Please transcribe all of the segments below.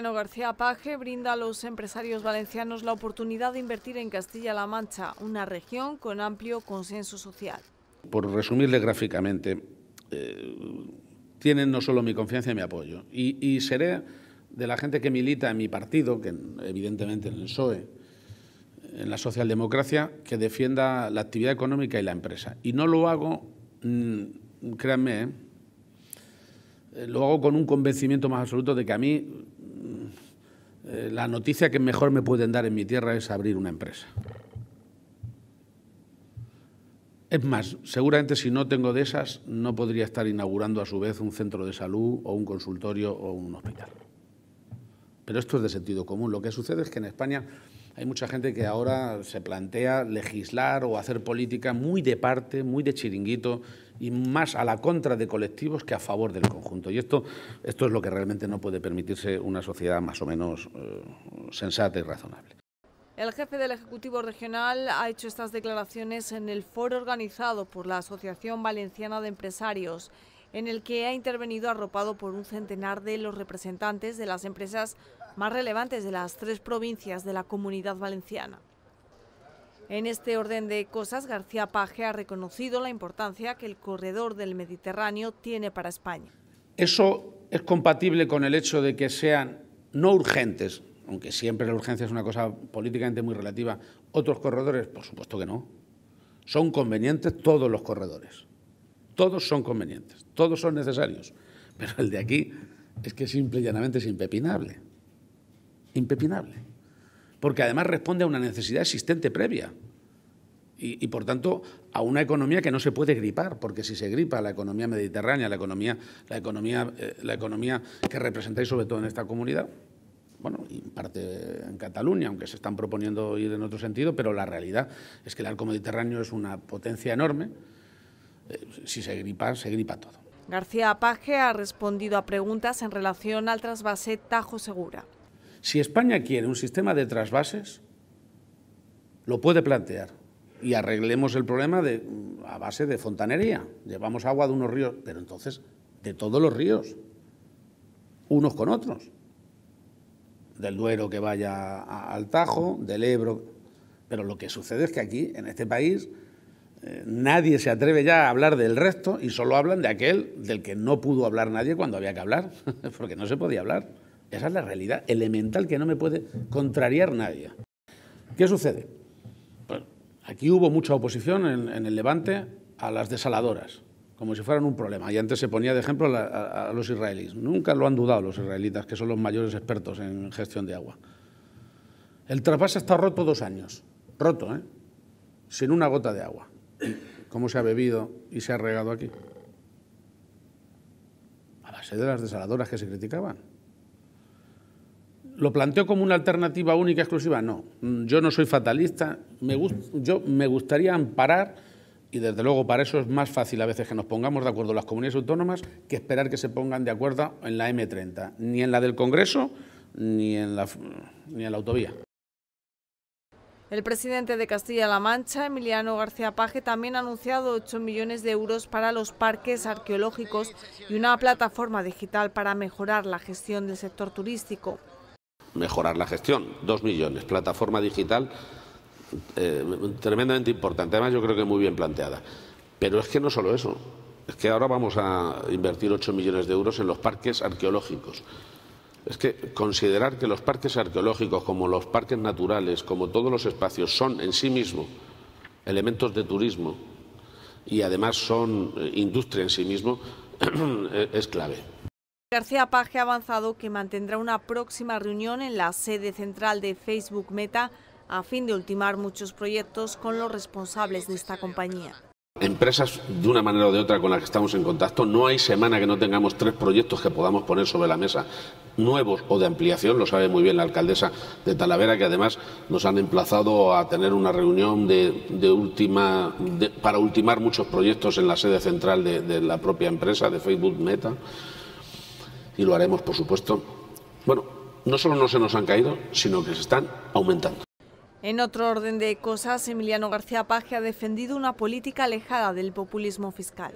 García Paje brinda a los empresarios valencianos la oportunidad de invertir en Castilla-La Mancha, una región con amplio consenso social. Por resumirle gráficamente, eh, tienen no solo mi confianza y mi apoyo, y, seré de la gente que milita en mi partido, que evidentemente en el PSOE, en la socialdemocracia, que defienda la actividad económica y la empresa. Y no lo hago, mm, créanme, eh, lo hago con un convencimiento más absoluto de que a mí eh, la noticia que mejor me pueden dar en mi tierra es abrir una empresa. Es más, seguramente si no tengo de esas, no podría estar inaugurando a su vez un centro de salud o un consultorio o un hospital. Pero esto es de sentido común. Lo que sucede es que en España hay mucha gente que ahora se plantea legislar o hacer política muy de parte, muy de chiringuito, y más a la contra de colectivos que a favor del conjunto. Y esto, esto es lo que realmente no puede permitirse una sociedad más o menos eh, sensata y razonable. El jefe del Ejecutivo Regional ha hecho estas declaraciones en el foro organizado por la Asociación Valenciana de Empresarios, en el que ha intervenido arropado por un centenar de los representantes de las empresas más relevantes de las tres provincias de la comunidad valenciana. En este orden de cosas, García Paje ha reconocido la importancia que el corredor del Mediterráneo tiene para España. Eso es compatible con el hecho de que sean no urgentes, aunque siempre la urgencia es una cosa políticamente muy relativa, otros corredores, por supuesto que no. Son convenientes todos los corredores. Todos son convenientes, todos son necesarios. Pero el de aquí es que simple y llanamente es impepinable. Impepinable porque además responde a una necesidad existente previa. Y, por tanto a una economía que no se puede gripar, porque si se gripa la economía mediterránea, la economía, la economía, eh, la economía que representáis sobre todo en esta comunidad, bueno, y en parte en Cataluña, aunque se están proponiendo ir en otro sentido, pero la realidad es que el arco mediterráneo es una potencia enorme. Eh, si se gripa, se gripa todo. García Paje ha respondido a preguntas en relación al trasvase Tajo Segura. Si España quiere un sistema de trasvases, lo puede plantear y arreglemos el problema de, mm, a base de fontanería. Llevamos agua de unos ríos, pero entonces de todos los ríos, unos con otros. Del Duero que vaya al Tajo, del Ebro. Pero lo que sucede es que aquí, en este país, eh, nadie se atreve ya a hablar del resto y solo hablan de aquel del que no pudo hablar nadie cuando había que hablar, porque no se podía hablar. Esa es la realidad elemental que no me puede contrariar nadie. ¿Qué sucede? Pues, aquí hubo mucha oposición en, el Levante a las desaladoras, como si fueran un problema. Y antes se ponía de ejemplo a, los israelíes. Nunca lo han dudado los israelitas, que son los mayores expertos en gestión de agua. El trasvase está roto dos años, roto, ¿eh? sin una gota de agua. ¿Cómo se ha bebido y se ha regado aquí? A base de las desaladoras que se criticaban. ¿Lo planteo como una alternativa única, y exclusiva? No, yo no soy fatalista, me yo me gustaría amparar, y desde luego para eso es más fácil a veces que nos pongamos de acuerdo las comunidades autónomas que esperar que se pongan de acuerdo en la M30, ni en la del Congreso, ni en la, ni en la autovía. El presidente de Castilla-La Mancha, Emiliano García Paje, también ha anunciado 8 millones de euros para los parques arqueológicos y una plataforma digital para mejorar la gestión del sector turístico mejorar la gestión. Dos millones, plataforma digital eh, tremendamente importante. Además, yo creo que muy bien planteada. Pero es que no solo eso, es que ahora vamos a invertir ocho millones de euros en los parques arqueológicos. Es que considerar que los parques arqueológicos, como los parques naturales, como todos los espacios, son en sí mismos elementos de turismo y además son eh, industria en sí mismo, eh, es clave. García Page ha avanzado que mantendrá una próxima reunión en la sede central de Facebook Meta a fin de ultimar muchos proyectos con los responsables de esta compañía. Empresas, de una manera o de otra, con las que estamos en contacto, no hay semana que no tengamos tres proyectos que podamos poner sobre la mesa, nuevos o de ampliación, lo sabe muy bien la alcaldesa de Talavera, que además nos han emplazado a tener una reunión de, última, para ultimar muchos proyectos en la sede central de la propia empresa, de Facebook Meta y lo haremos, por supuesto. Bueno, no solo no se nos han caído, sino que se están aumentando. En otro orden de cosas, Emiliano García Paje ha defendido una política alejada del populismo fiscal.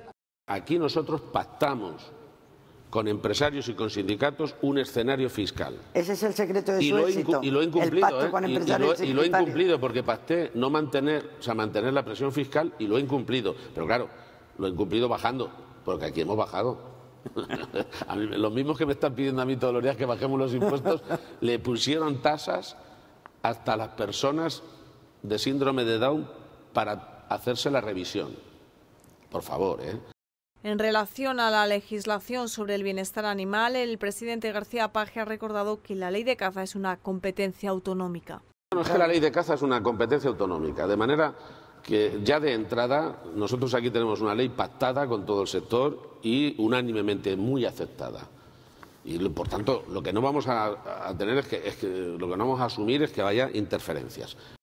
Aquí nosotros pactamos con empresarios y con sindicatos un escenario fiscal. Ese es el secreto de su éxito. Y lo he incumplido, ¿eh? y, y, lo, he incumplido porque pacté no mantener, mantener la presión fiscal y lo he incumplido. Pero claro, lo he incumplido bajando, porque aquí hemos bajado. los mismos que me están pidiendo a mí todos los días que bajemos los impuestos, le pusieron tasas hasta las personas de síndrome de Down para hacerse la revisión. Por favor, ¿eh? En relación a la legislación sobre el bienestar animal, el presidente García Page ha recordado que la ley de caza es una competencia autonómica. No es que la ley de caza es una competencia autonómica, de manera que ya de entrada nosotros aquí tenemos una ley pactada con todo el sector y unánimemente muy aceptada. Y por tanto, lo que no vamos a, tener es que, lo que no vamos a asumir es que haya interferencias.